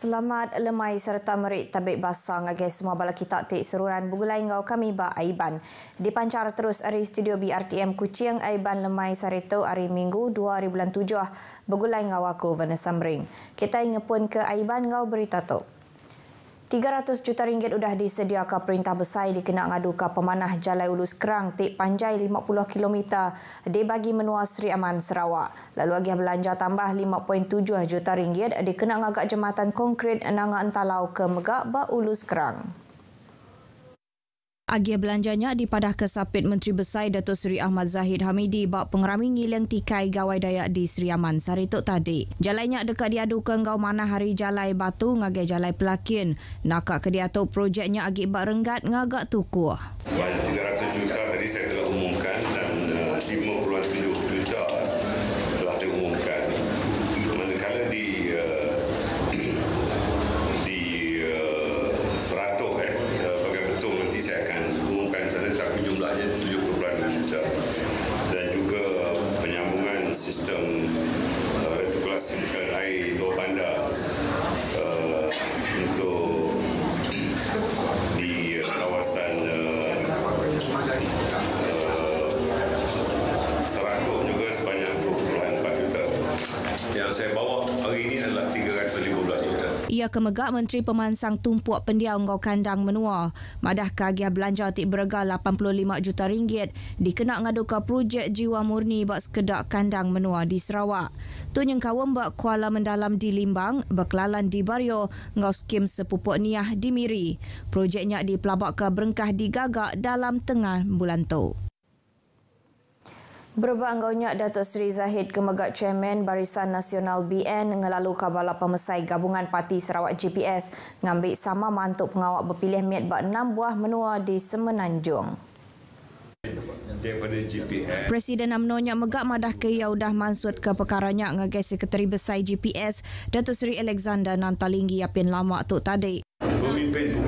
Selamat lemai serta merik tabik basang agai semua bala kita tik seruran lain ngau kami ba Aiban. Dipancar terus dari studio BRTM kucing Aiban lemai sarito hari Minggu 2007 lain ngau aku Vanessa Mering. Kita pun ke Aiban ngau berita tu. 300 juta ringgit sudah disediakan perintah besar dikenak ngadu ke pemanah Jalai ulus kerang tip panjai 50 km di bagi menua Seri Aman Sarawak. Lalu lagi belanja tambah 5.7 juta ringgit dikenak agak jematan konkret nangak entalau ke Megak Ba Ulu Sekerang. Agih belanjanya dipadah ke Sapit Menteri Besar Datuk Seri Ahmad Zahid Hamidi bak pengerami ngileng tikai gawai dayak di Seri Aman Saritok tadi. Jalainya dekat diadu ke ngau mana hari jalai batu ngagai jalai pelakin. Nakak ke diatuk projeknya agi bak renggat ngagak tukuh. Sebanyak 300 juta tadi saya telah jumlahnya 7.6 juta dan juga penyambungan sistem uh, retikulasi dekat air luar bandar uh, untuk di uh, kawasan uh, uh juga sebanyak 2.4 juta yang saya bawa hari ini adalah 315 juta ia kemegak Menteri Pemansang Tumpuk Pendiau Ngau Kandang Menua. Madah kagih belanja tik berga 85 juta ringgit dikenak ngaduka projek jiwa murni buat sekedak kandang menua di Sarawak. Tun yang kawan buat kuala mendalam di Limbang, berkelalan di Bario, ngau skim sepupuk niah di Miri. Projeknya dipelabak ke berengkah digagak dalam tengah bulan tu. Berbangganya Onyak Datuk Seri Zahid Gemegat Chairman Barisan Nasional BN ngelalu Kabala Pemesai Gabungan Parti Sarawak GPS ngambil sama mantuk pengawak berpilih miat bak enam buah menua di Semenanjung. Presiden UMNO Nyak Megak madah ke Yaudah Mansud ke perkaranya ngagai Sekretari besai GPS Datuk Seri Alexander Nantalinggi Apin Lama tu Tadi. Pemimpin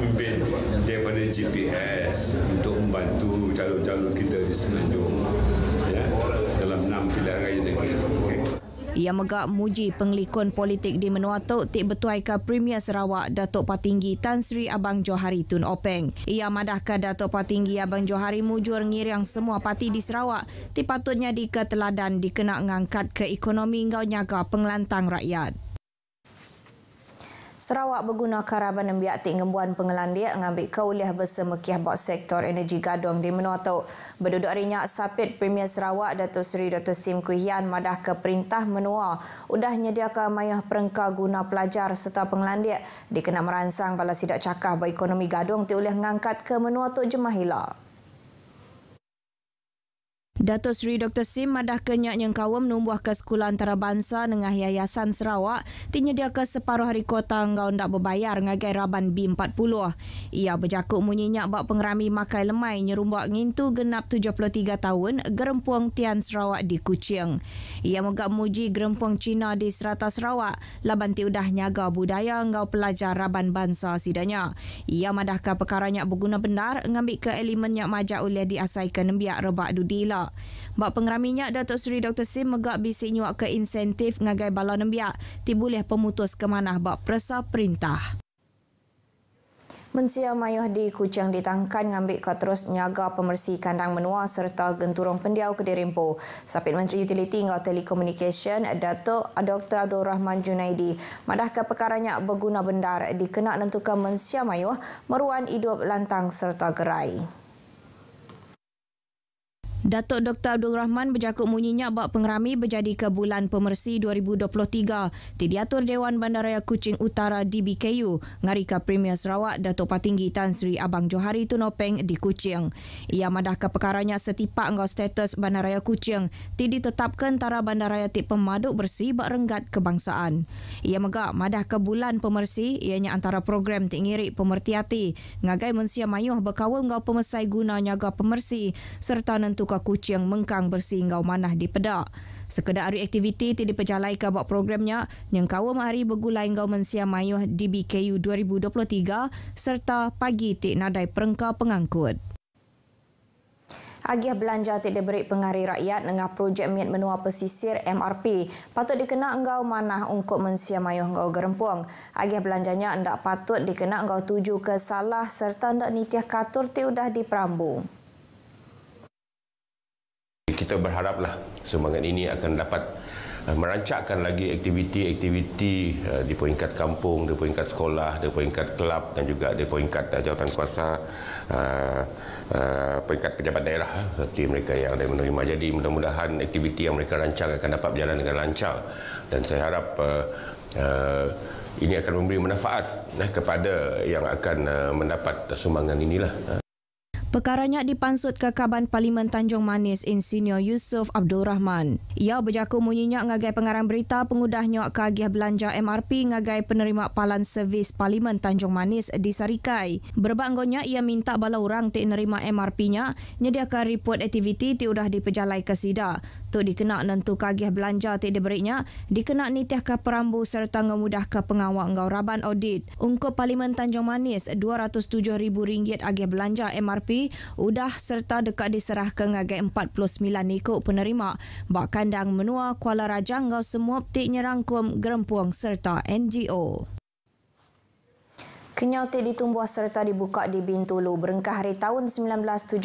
Ia megak muji penglikon politik di Menua Tok Tik Betuai ke Premier Sarawak Datuk Patinggi Tan Sri Abang Johari Tun Openg. Ia madah Datuk Patinggi Abang Johari mujur ngiriang semua parti di Sarawak tipatutnya di keteladan dikena mengangkat ke ekonomi ngau nyaga penglantang rakyat. Sarawak berguna karaban embiak ti ngembuan pengelandia ngambil kauliah bersemekiah bot sektor energi gadong di Menua Tau. Berduduk harinya, Sapit Premier Sarawak Dato' Seri Dr. Sim Kuihian madah ke perintah Menua. Udah menyediakan mayah perengka guna pelajar serta pengelandia dikena merangsang bala sidak cakah berekonomi gadong ti uleh ngangkat ke Menua Tau Jemahila. Dato Sri Dr. Sim madah kenyak yang kawam numbuh ke Sekolah Antarabangsa dengan Yayasan Sarawak tinya dia ke separuh hari kota engkau ndak berbayar ngagai Raban B40. Ia berjakuk munyinyak bak pengerami makai lemai nyerumbak ngintu genap 73 tahun gerempuang Tian Sarawak di Kuching. Ia megak muji gerempuang Cina di Serata Sarawak laban ti udah nyaga budaya engkau pelajar Raban Bansa sidanya. Ia madah ke perkara yang berguna benar ngambil ke elemen nyak majak oleh diasai ke rebak dudila. Bak pengeram Datuk Seri Dr. Sim megak bisik nyuak ke insentif ngagai bala nembiak. Ti boleh pemutus ke mana bak persa perintah. Mensia Mayuh di Kucang ditangkan ngambil kat terus nyaga pemersi kandang menua serta genturong pendiau ke Dirimpo. Sapit Menteri Utiliti dan Telekomunikasi, Datuk Dr. Abdul Rahman Junaidi madah ke perkaranya berguna bendar dikenak tentukan Mensia Mayuh meruan hidup lantang serta gerai. Datuk Dr. Abdul Rahman berjakut munyinya bak pengerami berjadi ke bulan pemersi 2023. di diatur Dewan Bandaraya Kuching Utara DBKU, ngarika Premier Sarawak Datuk Patinggi Tan Sri Abang Johari Tunopeng di Kuching. Ia madah ke perkaranya setipak ngau status Bandaraya Kuching, ti ditetapkan tara Bandaraya Tip Pemaduk Bersih bak renggat kebangsaan. Ia megak madah ke bulan pemersi, ianya antara program tinggirik pemertiati, ngagai mensia mayuh berkawal ngau pemesai guna nyaga pemersi, serta nentu muka kucing mengkang bersih ngau manah di pedak. Sekedar hari aktiviti ti dipejalai ke buat programnya, yang kawa hari begulai ngau mensia mayuh di BKU 2023 serta pagi ti nadai perengka pengangkut. Agih belanja tidak diberi pengaruh rakyat dengan projek miat menua pesisir MRP. Patut dikena engkau manah untuk mensia mayuh engkau gerempuang. Agih belanjanya tidak patut dikena engkau tuju ke salah serta tidak nitiah katur ti di perambung kita berharaplah sumbangan ini akan dapat eh, merancakkan lagi aktiviti-aktiviti eh, di peringkat kampung, di peringkat sekolah, di peringkat kelab dan juga di peringkat eh, jawatan kuasa peringkat pejabat daerah seperti mereka yang ada menerima. Jadi mudah-mudahan aktiviti yang mereka rancang akan dapat berjalan dengan lancar dan saya harap ini akan memberi manfaat kepada yang akan mendapat sumbangan inilah. Perkaranya dipansut ke Kaban Parlimen Tanjung Manis Insinyur Yusuf Abdul Rahman. Ia berjaku munyinya ngagai pengarang berita pengudahnya ke belanja MRP ngagai penerima palan servis Parlimen Tanjung Manis di Sarikai. Berbanggonya ia minta bala orang ti nerima MRP-nya nyediakan report aktiviti ti udah dipejalai ke sida Tuk dikenak nentu kagih belanja ti beriknya, dikenak nitiah ke perambu serta ngemudah ke pengawak ngau raban audit. Ungkup Parlimen Tanjung Manis, RM207,000 agih belanja MRP udah serta dekat diserah ke ngagai 49 ikut penerima. Bak kandang menua Kuala Raja ngau semua ti nyerangkum gerempuang serta NGO. Kenyatik ditumbuh serta dibuka di Bintulu berengkah hari tahun 1979.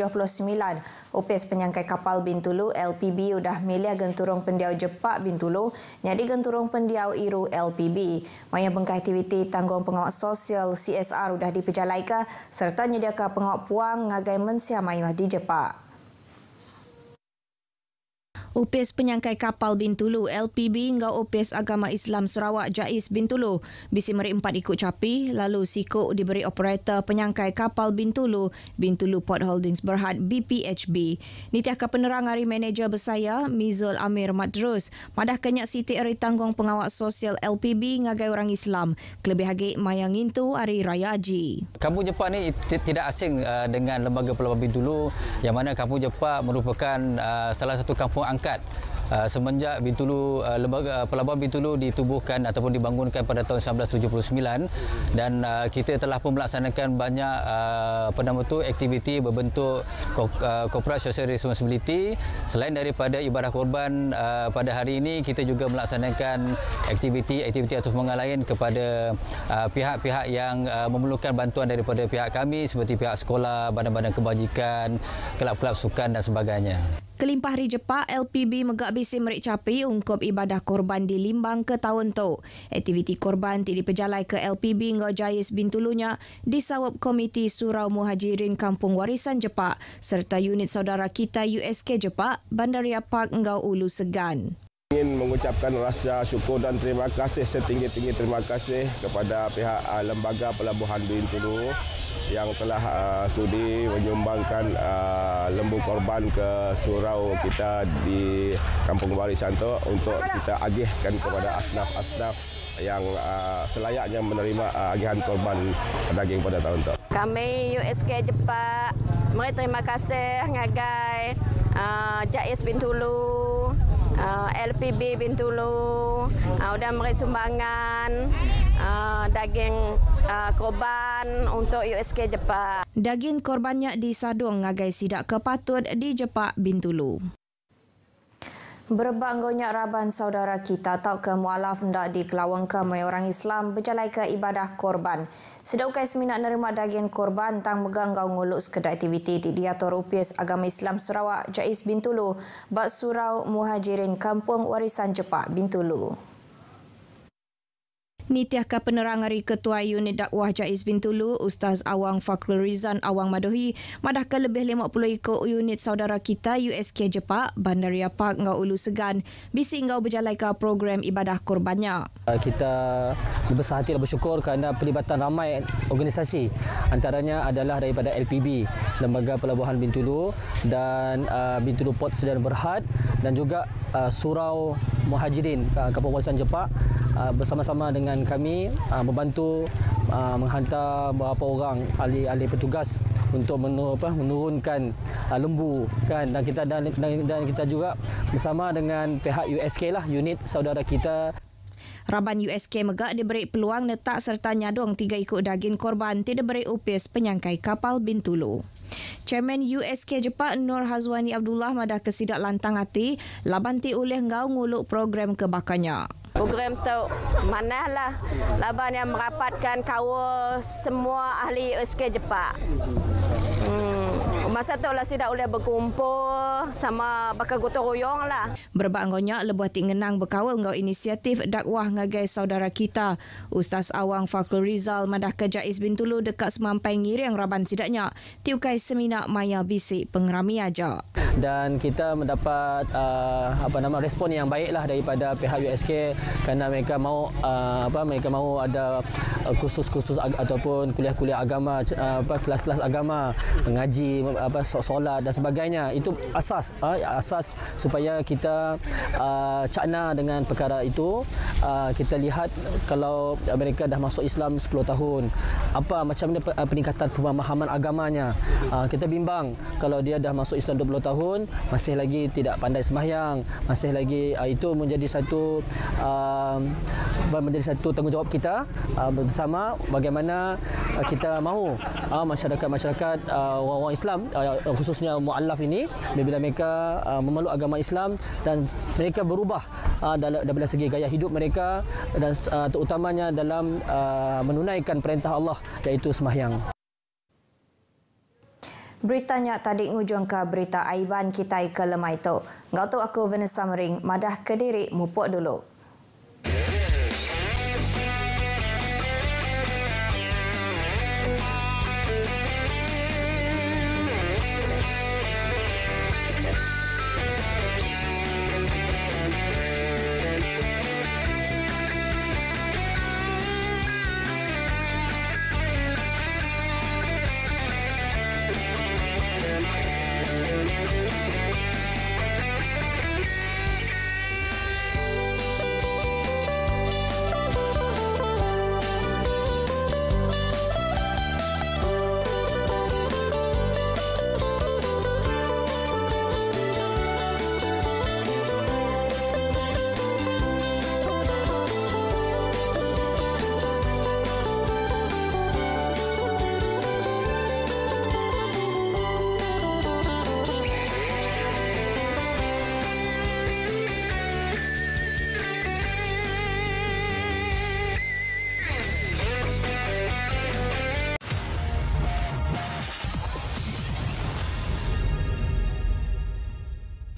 Opis penyangkai kapal Bintulu, LPB, sudah milih genturung pendiau Jepak Bintulu jadi genturung pendiau Iru LPB. Maya bengkai aktiviti tanggung pengawak sosial CSR sudah dipejalaika serta nyediakan pengawak puang ngagai mensia mayuah di Jepak. Upis penyangkai kapal Bintulu LPB ngau Upis Agama Islam Sarawak Jais Bintulu bisi meri empat ikut capi lalu siko diberi operator penyangkai kapal Bintulu Bintulu Port Holdings Berhad BPHB. Nitiah penerang hari manager besaya Mizul Amir Madrus madah kenyak Siti Eri tanggung pengawas sosial LPB ngagai orang Islam. Kelebih lagi mayang itu hari Raya Haji. Kampung Jepang ni tidak asing uh, dengan lembaga pelabur Bintulu yang mana Kampung Jepang merupakan uh, salah satu kampung angka masyarakat uh, semenjak Bintulu uh, lembaga uh, pelabuhan Bintulu ditubuhkan ataupun dibangunkan pada tahun 1979 dan uh, kita telah pun melaksanakan banyak uh, apa nama aktiviti berbentuk uh, corporate social responsibility selain daripada ibadah korban uh, pada hari ini kita juga melaksanakan aktiviti-aktiviti atau semangat lain kepada uh, pihak-pihak yang uh, memerlukan bantuan daripada pihak kami seperti pihak sekolah, badan-badan kebajikan, kelab-kelab sukan dan sebagainya. Kelimpah Ri Jepak LPB Megak Bisi Merik Capi ungkup ibadah korban di Limbang ke tahun tu. Aktiviti korban tidak dipejalai ke LPB Ngau Jais Bintulunya di disawab Komiti Surau Muhajirin Kampung Warisan Jepak serta unit saudara kita USK Jepak Bandaria Park Ngau Ulu Segan ingin mengucapkan rasa syukur dan terima kasih setinggi-tinggi terima kasih kepada pihak uh, lembaga pelabuhan Bintulu yang telah uh, sudi menyumbangkan uh, lembu korban ke surau kita di Kampung Warisan itu untuk kita agihkan kepada asnaf-asnaf yang uh, selayaknya menerima uh, agihan korban daging pada tahun itu. Kami USK Jepang, mari terima kasih ngagai uh, Jais Bintulu uh, ah, LPB Bintulu uh, ah, sudah memberi sumbangan uh, daging uh, korban untuk USK Jepang. Daging korbannya di Sadung ngagai sidak kepatut di Jepak Bintulu. Berbangganya raban saudara kita tak kemualaf mualaf ndak oleh orang Islam berjalan ke ibadah korban. Sedang kais minat nerima daging korban tang megang nguluk sekedar aktiviti di dia torupis agama Islam Sarawak Jais Bintulu bak surau muhajirin kampung warisan Jepak Bintulu. Nitiahkan penerang dari Ketua Unit Dakwah Jais bin Tulu, Ustaz Awang Fakhrul Rizan Awang Madohi, madahkan lebih lima puluh ikut unit saudara kita USK Jepak, Bandaria Park, Ngau Ulu Segan, bising Ngau berjalan ke program ibadah korbannya. Ah, kita lebih hati dan bersyukur kerana pelibatan ramai organisasi antaranya adalah daripada LPB, Lembaga Pelabuhan Bintulu dan ah, Bintulu Port Sedan Berhad dan juga Uh, surau muhajirin uh, kepengurusan Jepak uh, bersama-sama dengan kami membantu menghantar beberapa orang ahli-ahli petugas untuk menurunkan lembu kan dan kita dan, dan kita juga bersama dengan pihak USK lah unit saudara kita Raban USK Megak diberi peluang letak serta nyadong tiga ikut daging korban tidak beri upis penyangkai kapal Bintulu. Chairman USK Jepang Nur Hazwani Abdullah mada kesidak lantang hati labanti oleh ngau nguluk program kebakanya. Program tu mana lah laban yang merapatkan kawal semua ahli USK Jepang. Hmm. Masa tu lah sudah boleh berkumpul sama bakal gotong royong lah. Berapa anggonya lebuah tinggenang berkawal dengan inisiatif dakwah ngagai saudara kita. Ustaz Awang Fakhrul Rizal madah kerja bin Tulu dekat semampai ngiri yang raban sidaknya. Tiukai semina maya bisik pengrami aja. Dan kita mendapat uh, apa nama respon yang baiklah daripada pihak USK kerana mereka mau uh, apa mereka mau ada uh, kursus-kursus ataupun kuliah-kuliah agama uh, apa kelas-kelas agama mengaji uh, apa solat dan sebagainya itu asas ha, asas supaya kita uh, cakna dengan perkara itu uh, kita lihat kalau mereka dah masuk Islam 10 tahun apa macam mana ah, peningkatan pemahaman agamanya uh, kita bimbang kalau dia dah masuk Islam 20 tahun masih lagi tidak pandai sembahyang masih lagi uh, itu menjadi satu uh, menjadi satu tanggungjawab kita uh, bersama bagaimana kita mahu uh, masyarakat-masyarakat uh, orang-orang Islam Uh, uh, khususnya mu'allaf ini bila mereka uh, memeluk agama Islam dan mereka berubah uh, daripada segi gaya hidup mereka dan uh, terutamanya dalam uh, menunaikan perintah Allah iaitu semahyang. Beritanya tadi ngujung ke berita Aiban kita ke Lemai Tok. Ngau tu aku Vanessa Mering, madah kediri mupok dulu.